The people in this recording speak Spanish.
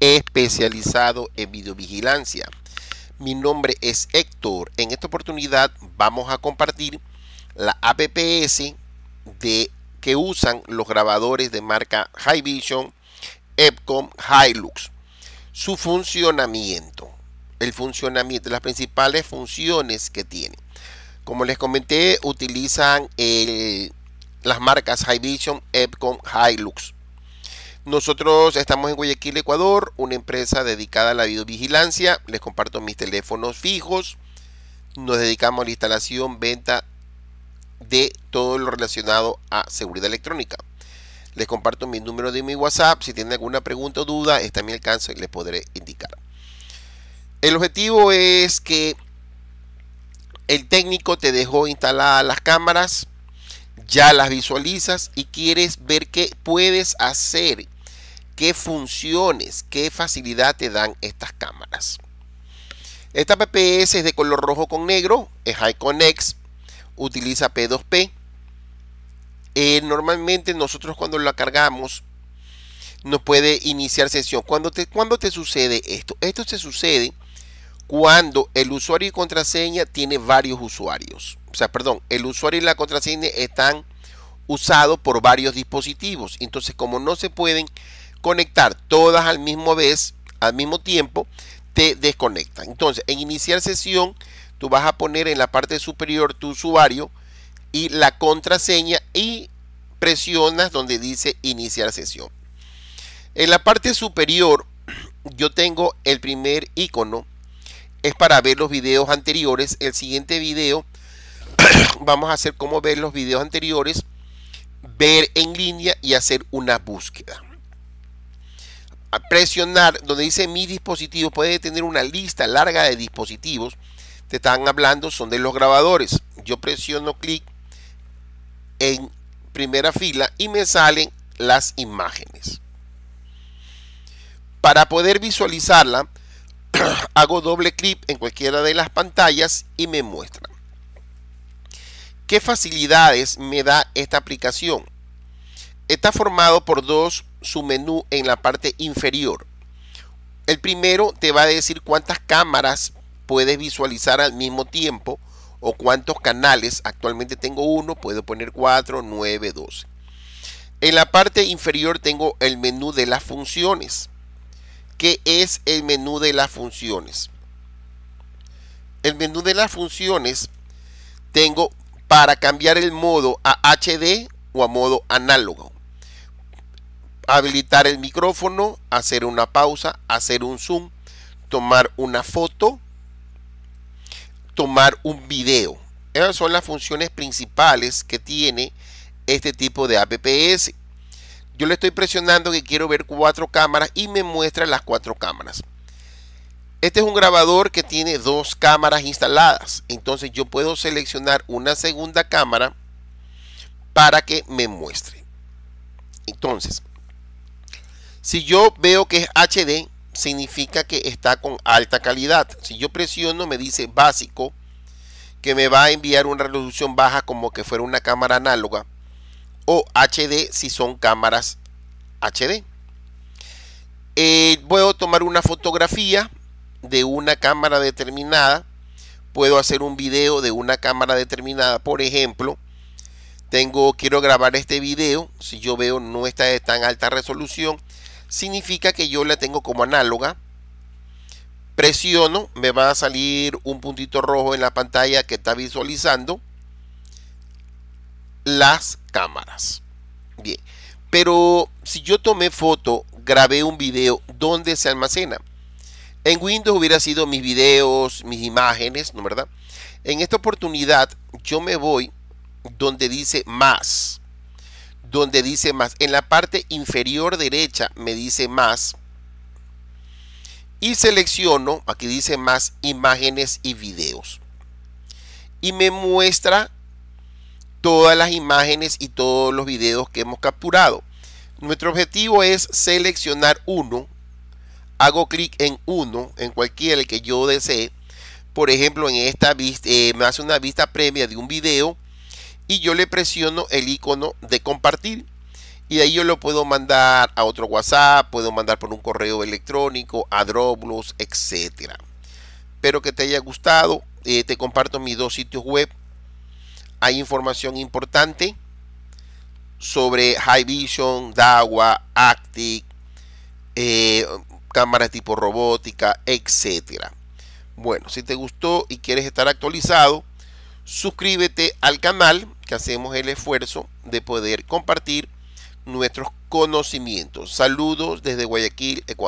especializado en videovigilancia. Mi nombre es Héctor. En esta oportunidad vamos a compartir la APPS de, que usan los grabadores de marca High Vision, Epcom, Hilux. Su funcionamiento. El funcionamiento, las principales funciones que tiene. Como les comenté, utilizan las marcas High Vision, Epcom, Hilux nosotros estamos en Guayaquil, Ecuador, una empresa dedicada a la videovigilancia. Les comparto mis teléfonos fijos. Nos dedicamos a la instalación, venta de todo lo relacionado a seguridad electrónica. Les comparto mi número de mi WhatsApp. Si tienen alguna pregunta o duda, está a mi alcance y les podré indicar. El objetivo es que el técnico te dejó instaladas las cámaras ya las visualizas y quieres ver qué puedes hacer, qué funciones, qué facilidad te dan estas cámaras. Esta PPS es de color rojo con negro, es Iconex, utiliza P2P. Eh, normalmente nosotros cuando la cargamos nos puede iniciar sesión. ¿Cuándo te, te sucede esto? Esto se sucede cuando el usuario y contraseña tiene varios usuarios o sea, perdón, el usuario y la contraseña están usados por varios dispositivos. Entonces, como no se pueden conectar todas al mismo vez, al mismo tiempo, te desconectan. Entonces, en iniciar sesión, tú vas a poner en la parte superior tu usuario y la contraseña y presionas donde dice iniciar sesión. En la parte superior yo tengo el primer icono, es para ver los videos anteriores. El siguiente video vamos a hacer como ver los videos anteriores, ver en línea y hacer una búsqueda. A presionar donde dice mi dispositivo, puede tener una lista larga de dispositivos. Te están hablando, son de los grabadores. Yo presiono clic en primera fila y me salen las imágenes. Para poder visualizarla, hago doble clic en cualquiera de las pantallas y me muestra. ¿Qué facilidades me da esta aplicación? Está formado por dos submenú en la parte inferior. El primero te va a decir cuántas cámaras puedes visualizar al mismo tiempo o cuántos canales. Actualmente tengo uno, puedo poner 4, 9, 12. En la parte inferior tengo el menú de las funciones. ¿Qué es el menú de las funciones? El menú de las funciones tengo para cambiar el modo a HD o a modo análogo. Habilitar el micrófono, hacer una pausa, hacer un zoom, tomar una foto, tomar un video. Esas son las funciones principales que tiene este tipo de APPS. Yo le estoy presionando que quiero ver cuatro cámaras y me muestra las cuatro cámaras. Este es un grabador que tiene dos cámaras instaladas. Entonces yo puedo seleccionar una segunda cámara para que me muestre. Entonces, si yo veo que es HD, significa que está con alta calidad. Si yo presiono, me dice básico, que me va a enviar una resolución baja como que fuera una cámara análoga. O HD si son cámaras HD. Voy a tomar una fotografía de una cámara determinada, puedo hacer un video de una cámara determinada. Por ejemplo, tengo quiero grabar este video, si yo veo no está de tan alta resolución, significa que yo la tengo como análoga. Presiono, me va a salir un puntito rojo en la pantalla que está visualizando las cámaras. Bien, pero si yo tomé foto, grabé un video, ¿dónde se almacena? En Windows hubiera sido mis videos, mis imágenes, ¿no verdad? En esta oportunidad yo me voy donde dice más, donde dice más. En la parte inferior derecha me dice más y selecciono, aquí dice más imágenes y videos. Y me muestra todas las imágenes y todos los videos que hemos capturado. Nuestro objetivo es seleccionar uno hago clic en uno, en cualquiera que yo desee. Por ejemplo, en esta vista, eh, me hace una vista previa de un video y yo le presiono el icono de compartir. Y ahí yo lo puedo mandar a otro WhatsApp, puedo mandar por un correo electrónico, a Dropbox, etc. Espero que te haya gustado. Eh, te comparto mis dos sitios web. Hay información importante sobre High Vision, Dawa, Actic, eh, cámaras tipo robótica, etcétera. Bueno, si te gustó y quieres estar actualizado, suscríbete al canal que hacemos el esfuerzo de poder compartir nuestros conocimientos. Saludos desde Guayaquil, Ecuador.